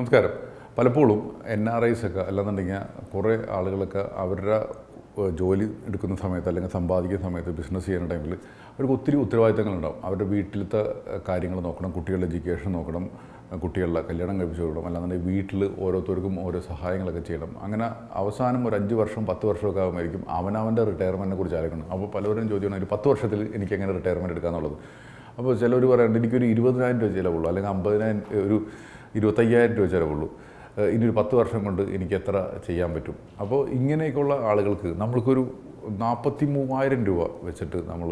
നമസ്കാരം പലപ്പോഴും N R Is ഒക്കെ അല്ലാന്നുണ്ടെങ്കിൽ കുറേ ആളുകളൊക്കെ അവരുടെ ജോലി എടുക്കുന്ന സമയത്ത് അല്ലെങ്കിൽ സമ്പാദിക്കുന്ന സമയത്ത് ബിസിനസ് ചെയ്യുന്ന ടൈമിൽ അവർക്ക് ഒത്തിരി ഉത്തരവാദിത്തങ്ങളുണ്ടാവും അവരുടെ വീട്ടിലത്തെ കാര്യങ്ങൾ നോക്കണം കുട്ടികളുടെ എഡ്യൂക്കേഷൻ നോക്കണം കുട്ടികളുടെ കല്യാണം കഴിപ്പിച്ചു കൊടുക്കണം അല്ലാന്നുണ്ടെങ്കിൽ വീട്ടിൽ ഓരോരുത്തർക്കും ഓരോ സഹായങ്ങളൊക്കെ ചെയ്യണം അങ്ങനെ അവസാനം ഒരു അഞ്ച് വർഷം പത്ത് വർഷമൊക്കെ ആകുമായിരിക്കും അവനവൻ്റെ റിട്ടയർമെൻറ്റിനെ കുറിച്ച് ആലോചിക്കണം അപ്പോൾ പലവരും ചോദ്യമാണ് ഒരു പത്ത് വർഷത്തിൽ എനിക്ക് എങ്ങനെ റിട്ടയർമെൻറ്റ് എടുക്കാന്നുള്ളത് അപ്പോൾ ചിലർ പറയുന്നുണ്ട് എനിക്കൊരു ഇരുപതിനായിരം രൂപ ചിലവുള്ളൂ അല്ലെങ്കിൽ അമ്പതിനായിരം ഒരു ഇരുപത്തയ്യായിരം രൂപ ചിലവുള്ളൂ ഇനി ഒരു പത്ത് വർഷം കൊണ്ട് എനിക്ക് എത്ര ചെയ്യാൻ പറ്റും അപ്പോൾ ഇങ്ങനെയൊക്കെയുള്ള ആളുകൾക്ക് നമ്മൾക്കൊരു നാൽപ്പത്തി മൂവായിരം രൂപ വെച്ചിട്ട് നമ്മൾ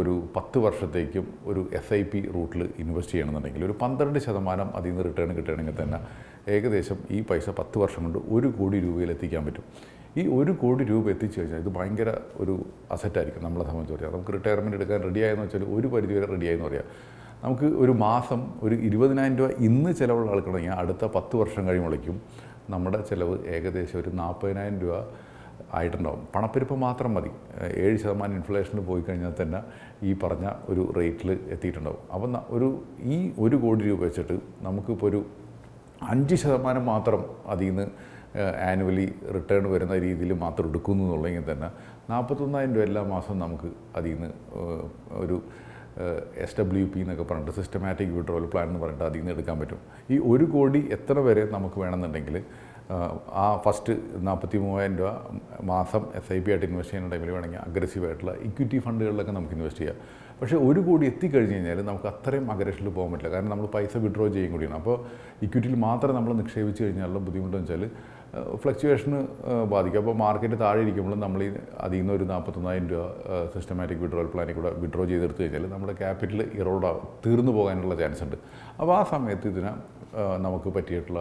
ഒരു പത്ത് വർഷത്തേക്കും ഒരു എസ് ഐ പി റൂട്ടിൽ ഇൻവെസ്റ്റ് ചെയ്യണമെന്നുണ്ടെങ്കിൽ ഒരു പന്ത്രണ്ട് ശതമാനം അതിൽ നിന്ന് റിട്ടേൺ കിട്ടണമെങ്കിൽ തന്നെ ഏകദേശം ഈ പൈസ പത്ത് വർഷം കൊണ്ട് ഒരു കോടി രൂപയിൽ എത്തിക്കാൻ പറ്റും ഈ ഒരു കോടി രൂപ എത്തിച്ചു കഴിഞ്ഞാൽ ഇത് ഭയങ്കര ഒരു അസറ്റായിരിക്കും നമ്മളെ സംബന്ധിച്ച് പറയാം നമുക്ക് റിട്ടയർമെൻറ്റ് എടുക്കാൻ റെഡിയായെന്ന് വെച്ചാൽ ഒരു പരിധി വരെ റെഡിയായെന്ന് പറയാം നമുക്ക് ഒരു മാസം ഒരു ഇരുപതിനായിരം രൂപ ഇന്ന് ചിലവുള്ള ആൾക്കുണ്ടെങ്കിൽ അടുത്ത പത്ത് വർഷം കഴിയുമ്പോഴേക്കും നമ്മുടെ ചിലവ് ഏകദേശം ഒരു നാൽപ്പതിനായിരം രൂപ ആയിട്ടുണ്ടാവും പണപ്പെരുപ്പം മാത്രം മതി ഏഴ് ശതമാനം ഇൻഫ്ലേഷന് പോയി കഴിഞ്ഞാൽ തന്നെ ഈ പറഞ്ഞ ഒരു റേറ്റിൽ എത്തിയിട്ടുണ്ടാവും അപ്പം ഒരു ഈ ഒരു കോടി രൂപ വെച്ചിട്ട് നമുക്കിപ്പോൾ ഒരു അഞ്ച് ശതമാനം മാത്രം അതിൽ നിന്ന് ആനുവലി റിട്ടേൺ വരുന്ന രീതിയിൽ മാത്രം എടുക്കുന്നു എന്നുള്ളെങ്കിൽ തന്നെ നാൽപ്പത്തൊന്നായിരം രൂപ എല്ലാ മാസവും നമുക്ക് അതിൽ നിന്ന് ഒരു എസ് ഡബ്ല്യു പി എന്നൊക്കെ പറഞ്ഞിട്ട് സിസ്റ്റമാറ്റിക് വിഡ്രോവൽ പ്ലാൻ എന്ന് പറഞ്ഞിട്ട് അതിൽ നിന്ന് എടുക്കാൻ പറ്റും ഈ ഒരു കോടി എത്ര വരെ നമുക്ക് വേണമെന്നുണ്ടെങ്കിൽ ആ ഫസ്റ്റ് നാൽപ്പത്തി മൂവായിരം രൂപ മാസം എസ് ഐ പി ആയിട്ട് ഇൻവെസ്റ്റ് ചെയ്യുന്ന ടൈമിൽ വേണമെങ്കിൽ അഗ്രസീവായിട്ടുള്ള ഇക്വിറ്റി ഫണ്ടുകളിലൊക്കെ നമുക്ക് ഇൻവെസ്റ്റ് ചെയ്യാം പക്ഷേ ഒരു കോടി എത്തിക്കഴിഞ്ഞ് കഴിഞ്ഞാൽ നമുക്ക് അത്രയും അഗ്രഷനിൽ പോകാൻ പറ്റില്ല കാരണം നമ്മൾ പൈസ വിഡ്രോ ചെയ്യും കൂടിയാണ് അപ്പോൾ ഇക്വിറ്റിയിൽ മാത്രം നമ്മൾ നിക്ഷേപിച്ച് കഴിഞ്ഞാലുള്ള ബുദ്ധിമുട്ടെന്ന് വെച്ചാൽ ഫ്ലക്ച്വേഷന് ബാധിക്കും അപ്പോൾ മാർക്കറ്റ് താഴെ ഇരിക്കുമ്പോൾ നമ്മൾ അതിൽ നിന്ന് ഒരു നാൽപ്പത്തൊന്നായിരം രൂപ സിസ്റ്റമാറ്റിക് വിഡ്രോൽ പ്ലാനിൽ കൂടെ വിഡ്രോ ചെയ്തെടുത്ത് കഴിഞ്ഞാൽ നമ്മുടെ ക്യാപിറ്റൽ ആവും തീർന്നു പോകാനുള്ള ചാൻസ് ഉണ്ട് അപ്പോൾ ആ സമയത്ത് ഇതിനെ നമുക്ക് പറ്റിയിട്ടുള്ള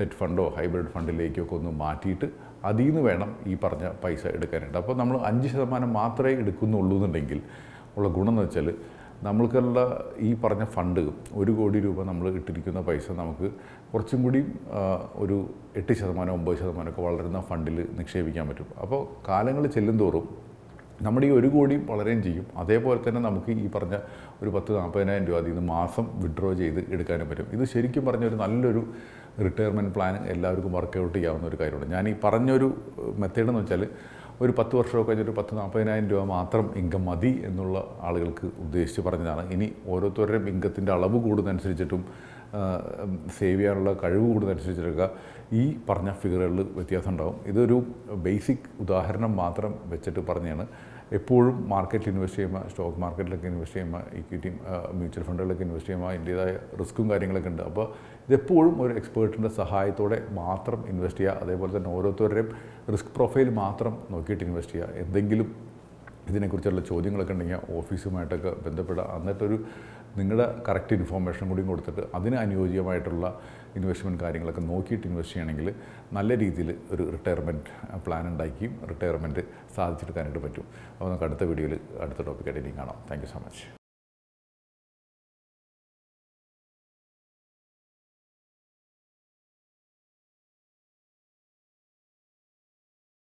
ഡെറ്റ് ഫണ്ടോ ഹൈബ്രിഡ് ഫണ്ടിലേക്കോ ഒക്കെ ഒന്ന് മാറ്റിയിട്ട് അതിൽ നിന്ന് വേണം ഈ പറഞ്ഞ പൈസ എടുക്കാനായിട്ട് അപ്പോൾ നമ്മൾ അഞ്ച് ശതമാനം മാത്രമേ എടുക്കുന്നുള്ളൂ എന്നുണ്ടെങ്കിൽ ഉള്ള ഗുണം വെച്ചാൽ നമ്മൾക്കുള്ള ഈ പറഞ്ഞ ഫണ്ട് ഒരു കോടി രൂപ നമ്മൾ ഇട്ടിരിക്കുന്ന പൈസ നമുക്ക് കുറച്ചും കൂടി ഒരു എട്ട് ശതമാനം ഒമ്പത് ശതമാനമൊക്കെ വളരുന്ന ഫണ്ടിൽ നിക്ഷേപിക്കാൻ പറ്റും അപ്പോൾ കാലങ്ങൾ ചെല്ലും തോറും നമ്മുടെ ഈ ഒരു കോടി വളരുകയും ചെയ്യും അതേപോലെ തന്നെ നമുക്ക് ഈ പറഞ്ഞ ഒരു പത്ത് നാൽപ്പതിനായിരം രൂപ അതിൽ നിന്ന് മാസം വിഡ്രോ ചെയ്ത് എടുക്കാനും പറ്റും ഇത് ശരിക്കും പറഞ്ഞ ഒരു നല്ലൊരു റിട്ടയർമെൻറ്റ് പ്ലാൻ എല്ലാവർക്കും വർക്കൗട്ട് ചെയ്യാവുന്ന ഒരു കാര്യമാണ് ഞാൻ ഈ പറഞ്ഞൊരു മെത്തേഡ് എന്ന് വെച്ചാൽ ഒരു പത്ത് വർഷമൊക്കെ കഴിഞ്ഞൊരു പത്ത് നാൽപ്പതിനായിരം രൂപ മാത്രം ഇൻകം മതി എന്നുള്ള ആളുകൾക്ക് ഉദ്ദേശിച്ച് പറഞ്ഞതാണ് ഇനി ഓരോരുത്തരുടെയും ഇൻകത്തിൻ്റെ അളവ് കൂടുന്നതനുസരിച്ചിട്ടും സേവ് ചെയ്യാനുള്ള കഴിവ് കൂടുന്നതനുസരിച്ചിട്ടൊക്കെ ഈ പറഞ്ഞ ഫിഗറുകളിൽ വ്യത്യാസം ഉണ്ടാകും ഇതൊരു ബേസിക് ഉദാഹരണം മാത്രം വെച്ചിട്ട് പറഞ്ഞാണ് എപ്പോഴും മാർക്കറ്റിൽ ഇൻവെസ്റ്റ് ചെയ്യുമ്പോൾ സ്റ്റോക്ക് മാർക്കറ്റിലൊക്കെ ഇൻവെസ്റ്റ് ചെയ്യുമ്പോൾ ഇക്വിറ്റി മ്യൂച്വൽ ഫണ്ടുകളിലൊക്കെ ഇൻവെസ്റ്റ് ചെയ്യുമ്പോൾ അതിൻ്റേതായ റിസ്ക്കും കാര്യങ്ങളൊക്കെ ഉണ്ട് അപ്പോൾ ഇതെപ്പോഴും ഒരു എക്സ്പേർട്ടിൻ്റെ സഹായത്തോടെ മാത്രം ഇൻവെസ്റ്റ് ചെയ്യുക അതേപോലെ തന്നെ ഓരോരുത്തരുടെയും റിസ്ക് പ്രൊഫൈൽ മാത്രം നോക്കിയിട്ട് ഇൻവെസ്റ്റ് ചെയ്യുക എന്തെങ്കിലും ഇതിനെക്കുറിച്ചുള്ള ചോദ്യങ്ങളൊക്കെ ഉണ്ടെങ്കിൽ ഓഫീസുമായിട്ടൊക്കെ ബന്ധപ്പെട്ട് എന്നിട്ടൊരു നിങ്ങളുടെ കറക്റ്റ് ഇൻഫോർമേഷൻ കൂടി കൊടുത്തിട്ട് അതിന് അനുയോജ്യമായിട്ടുള്ള ഇൻവെസ്റ്റ്മെൻറ്റ് കാര്യങ്ങളൊക്കെ നോക്കിയിട്ട് ഇൻവെസ്റ്റ് ചെയ്യണമെങ്കിൽ നല്ല രീതിയിൽ ഒരു റിട്ടയർമെൻറ്റ് പ്ലാൻ ഉണ്ടാക്കിയും റിട്ടയർമെൻറ്റ് സാധിച്ചെടുക്കാനായിട്ട് പറ്റും അപ്പോൾ നമുക്ക് അടുത്ത വീഡിയോയിൽ അടുത്ത ടോപ്പിക്കായിട്ട് ഇനിയും കാണാം താങ്ക് സോ മച്ച്